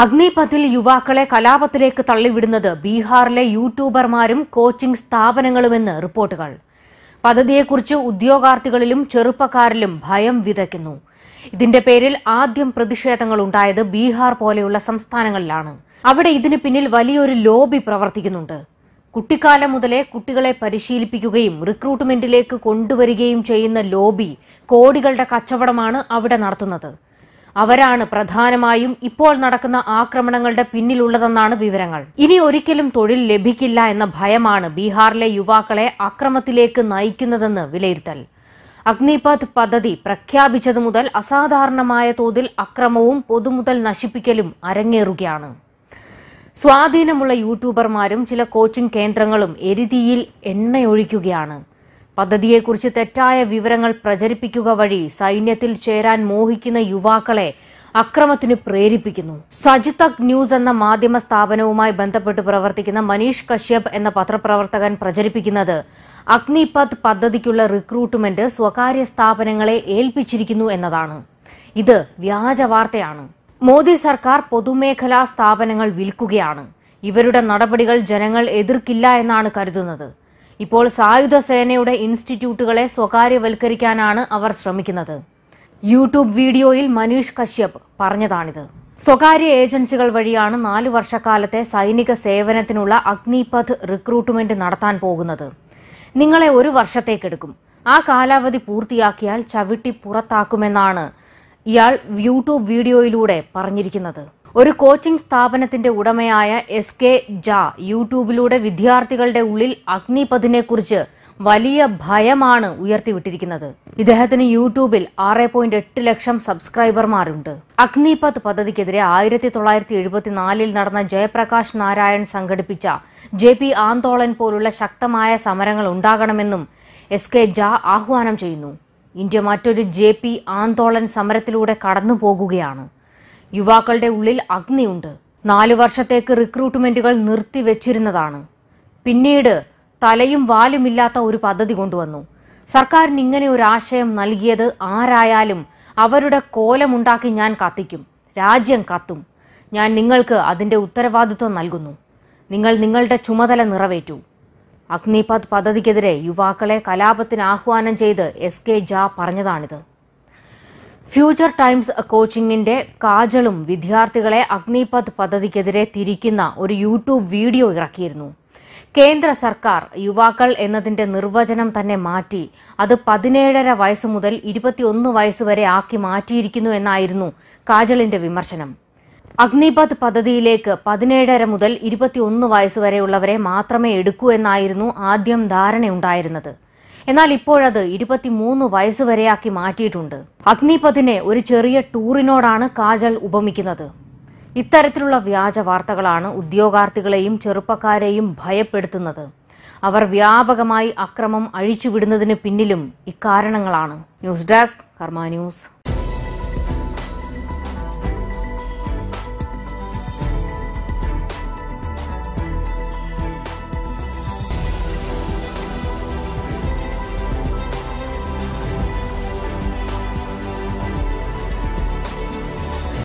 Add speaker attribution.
Speaker 1: അഗ്നിപഥിൽ യുവാക്കളെ കലാപത്തിലേക്ക് തള്ളിവിടുന്നത് ബീഹാറിലെ യൂട്യൂബർമാരും കോച്ചിംഗ് സ്ഥാപനങ്ങളുമെന്ന് റിപ്പോർട്ടുകൾ പദ്ധതിയെക്കുറിച്ച് ഉദ്യോഗാർത്ഥികളിലും ചെറുപ്പക്കാരിലും ഭയം വിതയ്ക്കുന്നു ഇതിന്റെ പേരിൽ ആദ്യം പ്രതിഷേധങ്ങൾ ഉണ്ടായത് ബീഹാർ പോലെയുള്ള സംസ്ഥാനങ്ങളിലാണ് അവിടെ ഇതിനു പിന്നിൽ വലിയൊരു ലോബി പ്രവർത്തിക്കുന്നുണ്ട് കുട്ടിക്കാലം മുതലേ കുട്ടികളെ പരിശീലിപ്പിക്കുകയും റിക്രൂട്ട്മെന്റിലേക്ക് കൊണ്ടുവരികയും ചെയ്യുന്ന ലോബി കോടികളുടെ കച്ചവടമാണ് അവിടെ നടത്തുന്നത് അവരാണ് പ്രധാനമായും ഇപ്പോൾ നടക്കുന്ന ആക്രമണങ്ങളുടെ പിന്നിലുള്ളതെന്നാണ് വിവരങ്ങൾ ഇനി ഒരിക്കലും തൊഴിൽ ലഭിക്കില്ല എന്ന ഭയമാണ് ബീഹാറിലെ യുവാക്കളെ അക്രമത്തിലേക്ക് നയിക്കുന്നതെന്ന് വിലയിരുത്തൽ അഗ്നിപഥ് പദ്ധതി പ്രഖ്യാപിച്ചതു മുതൽ അസാധാരണമായ തോതിൽ അക്രമവും പൊതുമുതൽ നശിപ്പിക്കലും അരങ്ങേറുകയാണ് സ്വാധീനമുള്ള യൂട്യൂബർമാരും ചില കോച്ചിംഗ് കേന്ദ്രങ്ങളും എരിതിയിൽ എണ്ണയൊഴിക്കുകയാണ് പദ്ധതിയെക്കുറിച്ച് തെറ്റായ വിവരങ്ങൾ പ്രചരിപ്പിക്കുക വഴി സൈന്യത്തിൽ ചേരാൻ മോഹിക്കുന്ന യുവാക്കളെ അക്രമത്തിന് പ്രേരിപ്പിക്കുന്നു സജിതക് ന്യൂസ് എന്ന മാധ്യമ സ്ഥാപനവുമായി ബന്ധപ്പെട്ട് പ്രവർത്തിക്കുന്ന മനീഷ് കശ്യപ് എന്ന പത്രപ്രവർത്തകൻ പ്രചരിപ്പിക്കുന്നത് അഗ്നിപത് പദ്ധതിക്കുള്ള റിക്രൂട്ട്മെന്റ് സ്വകാര്യ സ്ഥാപനങ്ങളെ ഏൽപ്പിച്ചിരിക്കുന്നു എന്നതാണ് ഇത് വ്യാജ വാർത്തയാണ് മോദി സർക്കാർ പൊതുമേഖലാ സ്ഥാപനങ്ങൾ വിൽക്കുകയാണ് ഇവരുടെ നടപടികൾ ജനങ്ങൾ എതിർക്കില്ല എന്നാണ് കരുതുന്നത് ഇപ്പോൾ സായുധ സേനയുടെ ഇൻസ്റ്റിറ്റ്യൂട്ടുകളെ സ്വകാര്യവൽക്കരിക്കാനാണ് അവർ ശ്രമിക്കുന്നത് യൂട്യൂബ് വീഡിയോയിൽ മനീഷ് കശ്യപ് പറഞ്ഞതാണിത് സ്വകാര്യ ഏജൻസികൾ വഴിയാണ് നാലു വർഷക്കാലത്തെ സൈനിക സേവനത്തിനുള്ള അഗ്നിപഥ് റിക്രൂട്ട്മെന്റ് നടത്താൻ പോകുന്നത് നിങ്ങളെ ഒരു വർഷത്തേക്കെടുക്കും ആ കാലാവധി പൂർത്തിയാക്കിയാൽ ചവിട്ടി പുറത്താക്കുമെന്നാണ് ഇയാൾ യൂട്യൂബ് വീഡിയോയിലൂടെ പറഞ്ഞിരിക്കുന്നത് ഒരു കോച്ചിംഗ് സ്ഥാപനത്തിന്റെ ഉടമയായ എസ് കെ ജ യൂട്യൂബിലൂടെ വിദ്യാർത്ഥികളുടെ ഉള്ളിൽ കുറിച്ച് വലിയ ഭയമാണ് ഉയർത്തിവിട്ടിരിക്കുന്നത് ഇദ്ദേഹത്തിന് യൂട്യൂബിൽ ആറ് പോയിന്റ് എട്ട് ലക്ഷം സബ്സ്ക്രൈബർമാരുണ്ട് അഗ്നിപത് പദ്ധതിക്കെതിരെ ആയിരത്തി തൊള്ളായിരത്തി എഴുപത്തിനാലിൽ നടന്ന ജയപ്രകാശ് നാരായൺ സംഘടിപ്പിച്ച ജെ പി ആന്തോളൻ പോലുള്ള ശക്തമായ സമരങ്ങൾ ഉണ്ടാകണമെന്നും എസ് കെ ജ ആഹ്വാനം ചെയ്യുന്നു ഇന്ത്യ മറ്റൊരു ജെ പി ആന്തോളൻ സമരത്തിലൂടെ കടന്നു പോകുകയാണ് യുവാക്കളുടെ ഉള്ളിൽ അഗ്നിയുണ്ട് നാലു വർഷത്തേക്ക് റിക്രൂട്ട്മെന്റുകൾ നിർത്തിവെച്ചിരുന്നതാണ് പിന്നീട് തലയും വാലുമില്ലാത്ത ഒരു പദ്ധതി കൊണ്ടുവന്നു സർക്കാരിന് ഇങ്ങനെ ഒരു ആശയം നൽകിയത് ആരായാലും അവരുടെ കോലമുണ്ടാക്കി ഞാൻ കത്തിക്കും രാജ്യം കത്തും ഞാൻ നിങ്ങൾക്ക് അതിന്റെ ഉത്തരവാദിത്വം നൽകുന്നു നിങ്ങൾ നിങ്ങളുടെ ചുമതല നിറവേറ്റൂ അഗ്നിപഥ് പദ്ധതിക്കെതിരെ യുവാക്കളെ കലാപത്തിന് ആഹ്വാനം ചെയ്ത് എസ് കെ ജ പറഞ്ഞതാണിത് ഫ്യൂച്ചർ ടൈംസ് കോച്ചിങ്ങിന്റെ കാജളും വിദ്യാർത്ഥികളെ അഗ്നിപഥ് പദ്ധതിക്കെതിരെ തിരിക്കുന്ന ഒരു യൂട്യൂബ് വീഡിയോ ഇറക്കിയിരുന്നു കേന്ദ്ര സർക്കാർ യുവാക്കൾ എന്നതിന്റെ നിർവചനം തന്നെ മാറ്റി അത് പതിനേഴര വയസ്സ് മുതൽ ഇരുപത്തിയൊന്ന് വയസ്സ് വരെ ആക്കി മാറ്റിയിരിക്കുന്നു എന്നായിരുന്നു കാജളിന്റെ വിമർശനം അഗ്നിപഥ് പദ്ധതിയിലേക്ക് പതിനേഴര മുതൽ ഇരുപത്തിയൊന്ന് വയസ്സ് വരെയുള്ളവരെ മാത്രമേ എടുക്കൂ എന്നായിരുന്നു ആദ്യം ധാരണയുണ്ടായിരുന്നത് എന്നാൽ ഇപ്പോഴത് ഇരുപത്തിമൂന്ന് വയസ്സുവരെയാക്കി മാറ്റിയിട്ടുണ്ട് അഗ്നിപഥിനെ ഒരു ചെറിയ ടൂറിനോടാണ് കാജൽ ഉപമിക്കുന്നത് ഇത്തരത്തിലുള്ള വ്യാജ വാർത്തകളാണ് ഉദ്യോഗാർത്ഥികളെയും ചെറുപ്പക്കാരെയും ഭയപ്പെടുത്തുന്നത് അവർ വ്യാപകമായി അക്രമം അഴിച്ചുവിടുന്നതിന് പിന്നിലും ഇക്കാരണങ്ങളാണ് ന്യൂസ് ഡെസ്ക് കർമ്മ ന്യൂസ്